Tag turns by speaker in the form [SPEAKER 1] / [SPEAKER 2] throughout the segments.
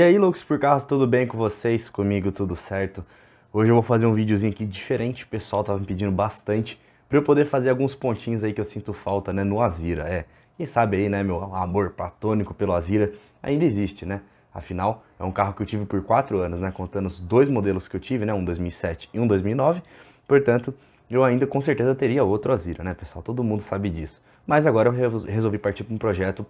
[SPEAKER 1] E aí, loucos por carros, tudo bem com vocês? Comigo tudo certo? Hoje eu vou fazer um videozinho aqui diferente, o pessoal tava me pedindo bastante para eu poder fazer alguns pontinhos aí que eu sinto falta, né, no Azira, é. Quem sabe aí, né, meu amor platônico pelo Azira ainda existe, né? Afinal, é um carro que eu tive por 4 anos, né, contando os dois modelos que eu tive, né, um 2007 e um 2009. Portanto, eu ainda com certeza teria outro Azira, né, pessoal? Todo mundo sabe disso. Mas agora eu resolvi partir para um projeto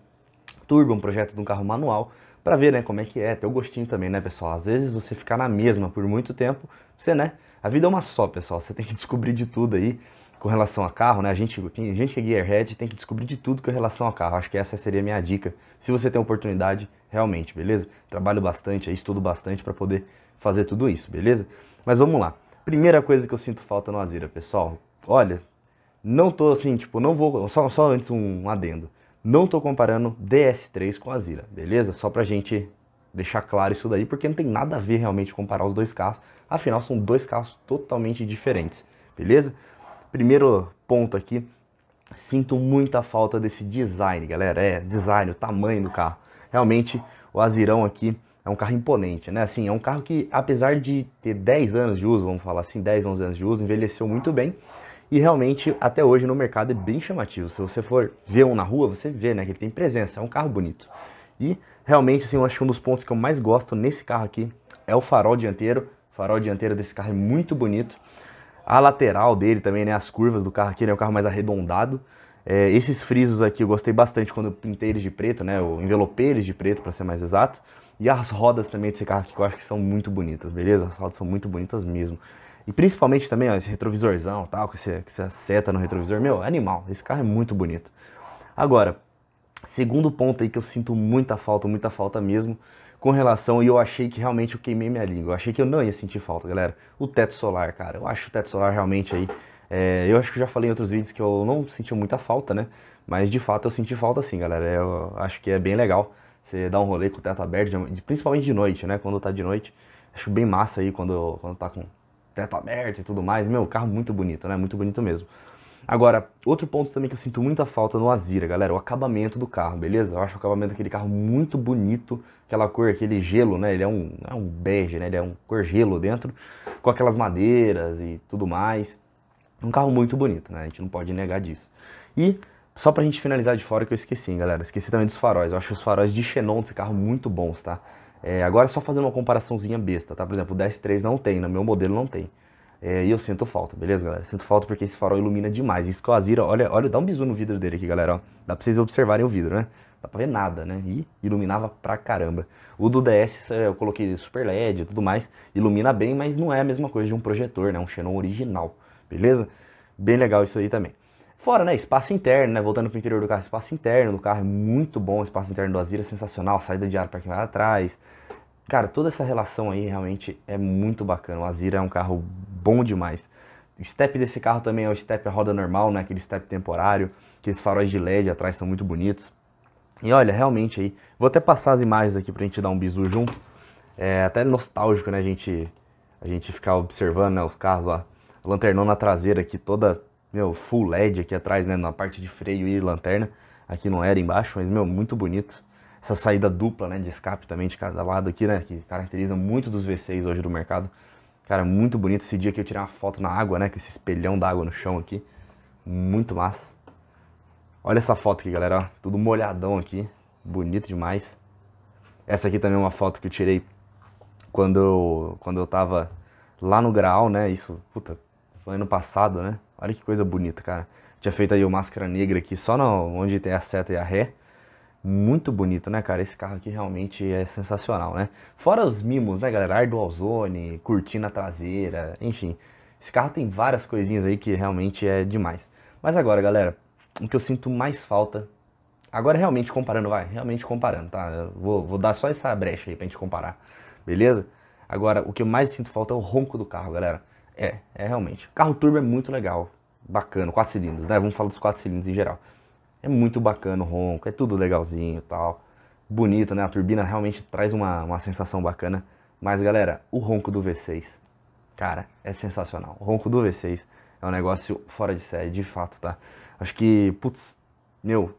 [SPEAKER 1] turbo, um projeto de um carro manual para ver, né, como é que é, ter o gostinho também, né, pessoal? Às vezes você ficar na mesma por muito tempo, você, né, a vida é uma só, pessoal, você tem que descobrir de tudo aí com relação a carro, né? A gente, a gente que é gearhead tem que descobrir de tudo com relação a carro. Acho que essa seria a minha dica, se você tem oportunidade, realmente, beleza? Trabalho bastante, aí estudo bastante para poder fazer tudo isso, beleza? Mas vamos lá. Primeira coisa que eu sinto falta no Azira, pessoal, olha, não tô assim, tipo, não vou, só, só antes um adendo. Não estou comparando DS3 com a Zira, beleza? Só para a gente deixar claro isso daí, porque não tem nada a ver realmente comparar os dois carros. Afinal, são dois carros totalmente diferentes, beleza? Primeiro ponto aqui, sinto muita falta desse design, galera. É, design, o tamanho do carro. Realmente, o Azirão aqui é um carro imponente, né? Assim, é um carro que, apesar de ter 10 anos de uso, vamos falar assim, 10, 11 anos de uso, envelheceu muito bem. E realmente, até hoje no mercado é bem chamativo. Se você for ver um na rua, você vê, né, que ele tem presença, é um carro bonito. E realmente, assim, eu acho que um dos pontos que eu mais gosto nesse carro aqui é o farol dianteiro. O farol dianteiro desse carro é muito bonito. A lateral dele também, né, as curvas do carro aqui, é né, um carro mais arredondado. É, esses frisos aqui eu gostei bastante quando eu pintei eles de preto, né, eu envelopei eles de preto para ser mais exato. E as rodas também desse carro aqui que eu acho que são muito bonitas, beleza? As rodas são muito bonitas mesmo. E principalmente também, ó, esse retrovisorzão tal, com, esse, com essa seta no retrovisor. Meu, animal. Esse carro é muito bonito. Agora, segundo ponto aí que eu sinto muita falta, muita falta mesmo, com relação, e eu achei que realmente eu queimei minha língua. Eu achei que eu não ia sentir falta, galera. O teto solar, cara. Eu acho o teto solar realmente aí. É, eu acho que eu já falei em outros vídeos que eu não senti muita falta, né? Mas de fato eu senti falta sim, galera. Eu acho que é bem legal você dar um rolê com o teto aberto, principalmente de noite, né? Quando tá de noite. Acho bem massa aí quando, quando tá com teto aberto e tudo mais. Meu, carro muito bonito, né? Muito bonito mesmo. Agora, outro ponto também que eu sinto muita falta no Azira, galera, é o acabamento do carro, beleza? Eu acho o acabamento daquele carro muito bonito, aquela cor, aquele gelo, né? Ele é um, é um bege, né? Ele é um cor gelo dentro, com aquelas madeiras e tudo mais. Um carro muito bonito, né? A gente não pode negar disso. E só pra gente finalizar de fora que eu esqueci, hein, galera. Esqueci também dos faróis. Eu acho os faróis de xenon desse carro muito bons, tá? É, agora é só fazendo uma comparaçãozinha besta, tá? Por exemplo, o DS3 não tem, no meu modelo não tem. É, e eu sinto falta, beleza, galera? Sinto falta porque esse farol ilumina demais. Isso que o Azira, olha, olha, dá um bisu no vidro dele aqui, galera. Ó. Dá pra vocês observarem o vidro, né? Dá pra ver nada, né? E iluminava pra caramba. O do DS eu coloquei super LED e tudo mais. Ilumina bem, mas não é a mesma coisa de um projetor, né? Um xenon original, beleza? Bem legal isso aí também. Fora, né, espaço interno, né, voltando pro interior do carro, espaço interno do carro é muito bom, espaço interno do Azira é sensacional, saída de ar para quem vai atrás. Cara, toda essa relação aí realmente é muito bacana. O Azira é um carro bom demais. O step desse carro também é o step a roda normal, né, aquele step temporário, aqueles faróis de LED atrás são muito bonitos. E olha, realmente aí, vou até passar as imagens aqui pra gente dar um bisu junto. É até nostálgico, né, a gente, a gente ficar observando né, os carros lá. A lanternona traseira aqui toda meu, full LED aqui atrás, né, na parte de freio e lanterna. Aqui não era embaixo, mas, meu, muito bonito. Essa saída dupla, né, de escape também de cada lado aqui, né, que caracteriza muito dos V6 hoje do mercado. Cara, muito bonito esse dia que eu tirei uma foto na água, né, com esse espelhão d'água no chão aqui. Muito massa. Olha essa foto aqui, galera, ó, tudo molhadão aqui. Bonito demais. Essa aqui também é uma foto que eu tirei quando eu, quando eu tava lá no Graal, né, isso, puta, foi ano passado, né, Olha que coisa bonita, cara. Tinha feito aí o Máscara Negra aqui, só no, onde tem a seta e a ré. Muito bonito, né, cara? Esse carro aqui realmente é sensacional, né? Fora os mimos, né, galera? Ar zone, cortina traseira, enfim. Esse carro tem várias coisinhas aí que realmente é demais. Mas agora, galera, o que eu sinto mais falta... Agora, realmente comparando, vai, realmente comparando, tá? Eu vou, vou dar só essa brecha aí pra gente comparar, beleza? Agora, o que eu mais sinto falta é o ronco do carro, galera. É, é realmente. Carro turbo é muito legal. Bacana, quatro cilindros, né? Vamos falar dos quatro cilindros em geral. É muito bacana o ronco, é tudo legalzinho e tal. Bonito, né? A turbina realmente traz uma, uma sensação bacana. Mas, galera, o ronco do V6, cara, é sensacional. O ronco do V6 é um negócio fora de série, de fato, tá? Acho que, putz, meu,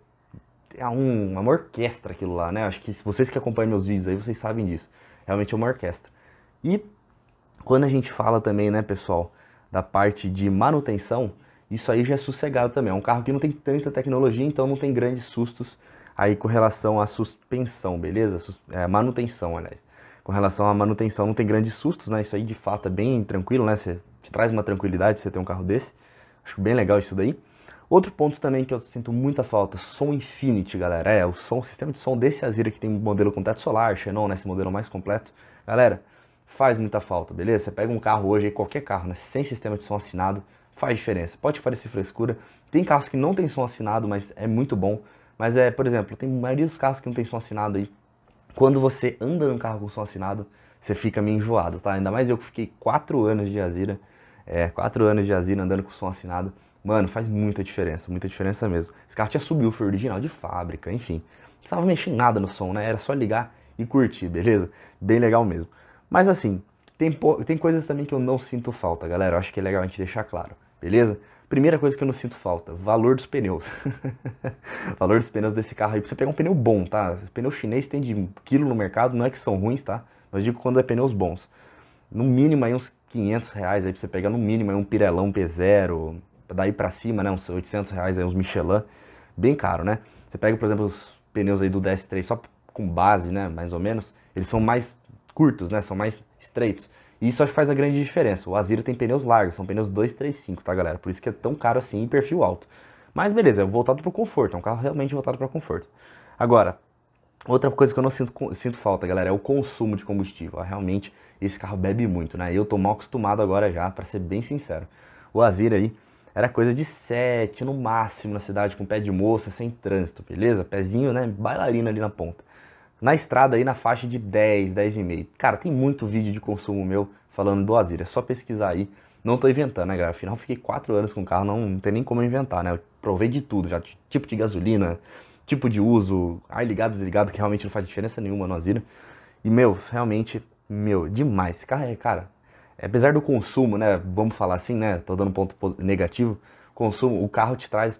[SPEAKER 1] é um, uma orquestra aquilo lá, né? Acho que se vocês que acompanham meus vídeos aí, vocês sabem disso. Realmente é uma orquestra. E quando a gente fala também, né, pessoal, da parte de manutenção, isso aí já é sossegado também. É um carro que não tem tanta tecnologia, então não tem grandes sustos aí com relação à suspensão, beleza? Sus é, manutenção, aliás. Com relação à manutenção, não tem grandes sustos, né? Isso aí de fato é bem tranquilo, né? Você te traz uma tranquilidade você ter um carro desse. Acho bem legal isso daí. Outro ponto também que eu sinto muita falta, som Infinity, galera. É, o som, o sistema de som desse Azira que tem modelo com teto solar, Xenon, nesse né? Esse modelo mais completo. Galera, faz muita falta, beleza? Você pega um carro hoje, qualquer carro, né? Sem sistema de som assinado, faz diferença. Pode parecer frescura. Tem carros que não tem som assinado, mas é muito bom. Mas é, por exemplo, tem maioria dos carros que não tem som assinado aí. Quando você anda num carro com som assinado, você fica meio enjoado, tá? Ainda mais eu que fiquei quatro anos de Azira, é, quatro anos de Azira andando com som assinado. Mano, faz muita diferença, muita diferença mesmo. Esse carro tinha subwoofer original de fábrica, enfim. Não precisava mexer nada no som, né? Era só ligar e curtir, beleza? Bem legal mesmo. Mas assim, tem, tem coisas também que eu não sinto falta, galera. Eu acho que é legal a gente deixar claro, beleza? Primeira coisa que eu não sinto falta, valor dos pneus. valor dos pneus desse carro aí, pra você pegar um pneu bom, tá? pneus chinês tem de quilo no mercado, não é que são ruins, tá? Mas digo quando é pneus bons. No mínimo aí uns 500 reais aí pra você pegar, no mínimo aí um Pirelão P0, daí pra cima, né? Uns 800 reais aí, uns Michelin, bem caro, né? Você pega, por exemplo, os pneus aí do DS3 só com base, né? Mais ou menos, eles são mais curtos, né? São mais estreitos. E isso acho que faz a grande diferença. O Azir tem pneus largos, são pneus 235, tá, galera? Por isso que é tão caro assim e perfil alto. Mas beleza, é voltado pro conforto, é um carro realmente voltado para conforto. Agora, outra coisa que eu não sinto, sinto falta, galera, é o consumo de combustível. Ah, realmente, esse carro bebe muito, né? Eu tô mal acostumado agora já, para ser bem sincero. O Azir aí era coisa de 7 no máximo na cidade, com pé de moça, sem trânsito, beleza? Pezinho, né? Bailarina ali na ponta na estrada aí na faixa de 10, 10,5. Cara, tem muito vídeo de consumo meu falando do Azir, é só pesquisar aí. Não tô inventando, né, galera? Afinal, fiquei 4 anos com o carro, não, não tem nem como inventar, né? Eu provei de tudo já, tipo de gasolina, tipo de uso, ai ligado, desligado, que realmente não faz diferença nenhuma no Azir. E, meu, realmente, meu, demais. Esse carro é, cara, apesar do consumo, né, vamos falar assim, né, tô dando ponto negativo, consumo, o carro te traz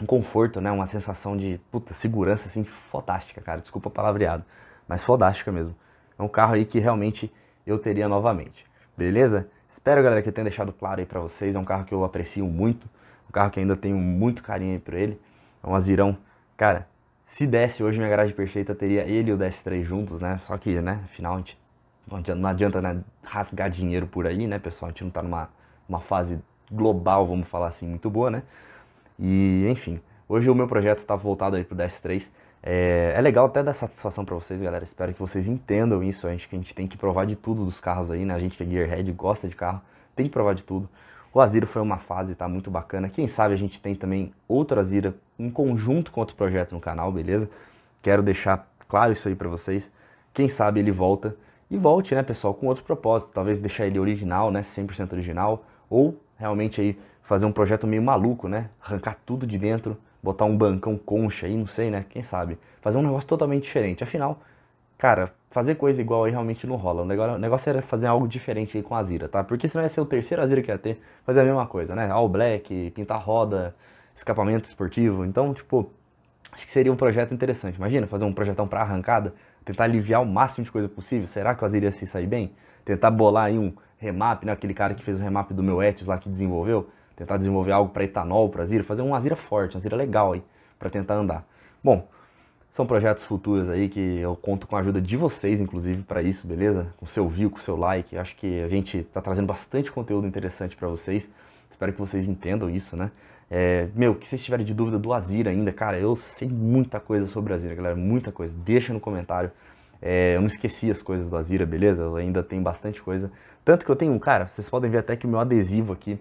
[SPEAKER 1] um conforto, né? Uma sensação de puta, segurança assim fantástica, cara. Desculpa o palavreado, mas fantástica mesmo. É um carro aí que realmente eu teria novamente. Beleza? Espero, galera, que eu tenha deixado claro aí para vocês. É um carro que eu aprecio muito, um carro que ainda tenho muito carinho aí por ele. É um Azirão, cara. Se desse hoje minha garagem perfeita, teria ele e o DS3 juntos, né? Só que, né, afinal a gente não adianta, não adianta né, rasgar dinheiro por aí, né, pessoal? A gente não tá numa uma fase global, vamos falar assim, muito boa, né? E, enfim, hoje o meu projeto está voltado aí pro DS3. É, é, legal até dar satisfação para vocês, galera. Espero que vocês entendam isso. A gente, a gente tem que provar de tudo dos carros aí, né? A gente que é gearhead, gosta de carro, tem que provar de tudo. O Azira foi uma fase, tá muito bacana. Quem sabe a gente tem também outro Azira em conjunto com outro projeto no canal, beleza? Quero deixar claro isso aí para vocês. Quem sabe ele volta e volte, né, pessoal, com outro propósito. Talvez deixar ele original, né, 100% original, ou realmente aí fazer um projeto meio maluco, né? Arrancar tudo de dentro, botar um bancão concha aí, não sei, né? Quem sabe? Fazer um negócio totalmente diferente. Afinal, cara, fazer coisa igual aí realmente não rola. O negócio era fazer algo diferente aí com a Zira, tá? Porque senão ia ser o terceiro Azira que ia ter, fazer é a mesma coisa, né? All black, pintar roda, escapamento esportivo. Então, tipo, acho que seria um projeto interessante. Imagina fazer um projetão pra arrancada, tentar aliviar o máximo de coisa possível. Será que o Azir ia se sair bem? Tentar bolar aí um remap, né? Aquele cara que fez o remap do meu Etis lá que desenvolveu tentar desenvolver algo para etanol, para Zira, fazer uma Zira forte, uma Zira legal aí, para tentar andar. Bom, são projetos futuros aí que eu conto com a ajuda de vocês, inclusive, para isso, beleza? Com seu view, com seu like. Acho que a gente está trazendo bastante conteúdo interessante para vocês. Espero que vocês entendam isso, né? É, meu, que vocês tiverem de dúvida do Azira ainda, cara, eu sei muita coisa sobre Azira, galera, muita coisa. Deixa no comentário. É, eu não esqueci as coisas do Azira, beleza? Eu ainda tem bastante coisa. Tanto que eu tenho cara, vocês podem ver até que o meu adesivo aqui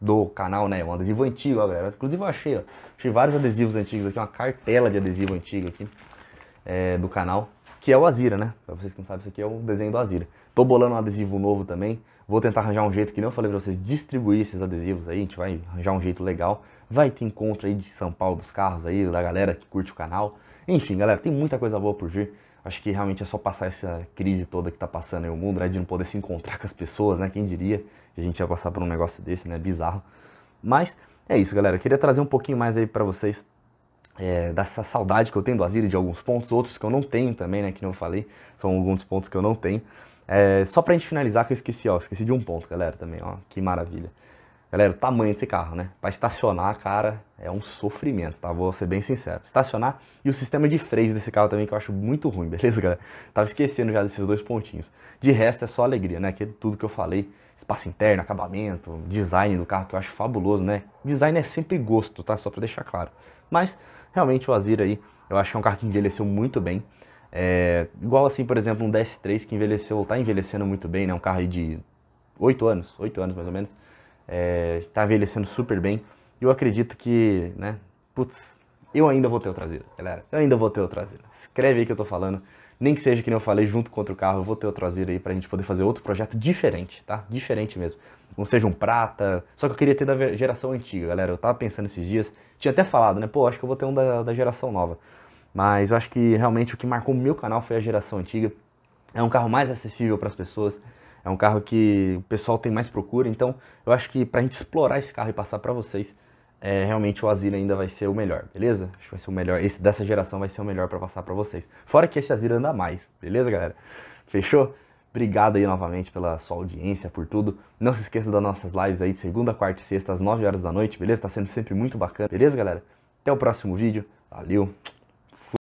[SPEAKER 1] do canal, né? Um adesivo antigo, ó, galera. Inclusive eu achei, ó, achei vários adesivos antigos aqui, uma cartela de adesivo antigo aqui é, do canal, que é o Azira, né? Pra vocês que não sabem, isso aqui é o desenho do Azira. Tô bolando um adesivo novo também. Vou tentar arranjar um jeito, que nem eu falei pra vocês, distribuir esses adesivos aí. A gente vai arranjar um jeito legal. Vai ter encontro aí de São Paulo dos carros aí, da galera que curte o canal. Enfim, galera, tem muita coisa boa por vir. Acho que realmente é só passar essa crise toda que tá passando aí o mundo, né? De não poder se encontrar com as pessoas, né? Quem diria? a gente ia passar por um negócio desse, né? Bizarro. Mas é isso, galera. Eu queria trazer um pouquinho mais aí para vocês é, dessa saudade que eu tenho do Azir de alguns pontos, outros que eu não tenho também, né? Que não falei, são alguns pontos que eu não tenho. É, só pra gente finalizar, que eu esqueci, ó. Esqueci de um ponto, galera, também, ó. Que maravilha. Galera, o tamanho desse carro, né? Para estacionar, cara, é um sofrimento, tá? Vou ser bem sincero. Estacionar e o sistema de freios desse carro também, que eu acho muito ruim, beleza, galera? Tava esquecendo já desses dois pontinhos. De resto, é só alegria, né? tudo que eu falei espaço interno, acabamento, design do carro que eu acho fabuloso, né? Design é sempre gosto, tá? Só para deixar claro. Mas realmente o Azir aí, eu acho que é um carro que envelheceu muito bem. É, igual assim, por exemplo, um DS3 que envelheceu, tá envelhecendo muito bem, né? Um carro aí de 8 anos, 8 anos mais ou menos. É, tá envelhecendo super bem. E eu acredito que, né? Putz, eu ainda vou ter o traseiro, galera. Eu ainda vou ter o traseiro. Escreve aí que eu tô falando. Nem que seja que nem eu falei junto contra o carro, eu vou ter o traseiro aí pra gente poder fazer outro projeto diferente, tá? Diferente mesmo. Não seja um prata. Só que eu queria ter da geração antiga, galera. Eu tava pensando esses dias. Tinha até falado, né? Pô, acho que eu vou ter um da, da geração nova. Mas eu acho que realmente o que marcou o meu canal foi a geração antiga. É um carro mais acessível para as pessoas. É um carro que o pessoal tem mais procura. Então eu acho que pra gente explorar esse carro e passar para vocês é, realmente o Azir ainda vai ser o melhor, beleza? Acho que vai ser o melhor, esse dessa geração vai ser o melhor para passar para vocês. Fora que esse Azir anda mais, beleza, galera? Fechou? Obrigado aí novamente pela sua audiência, por tudo. Não se esqueça das nossas lives aí de segunda, quarta e sexta às 9 horas da noite, beleza? Tá sendo sempre muito bacana, beleza, galera? Até o próximo vídeo. Valeu!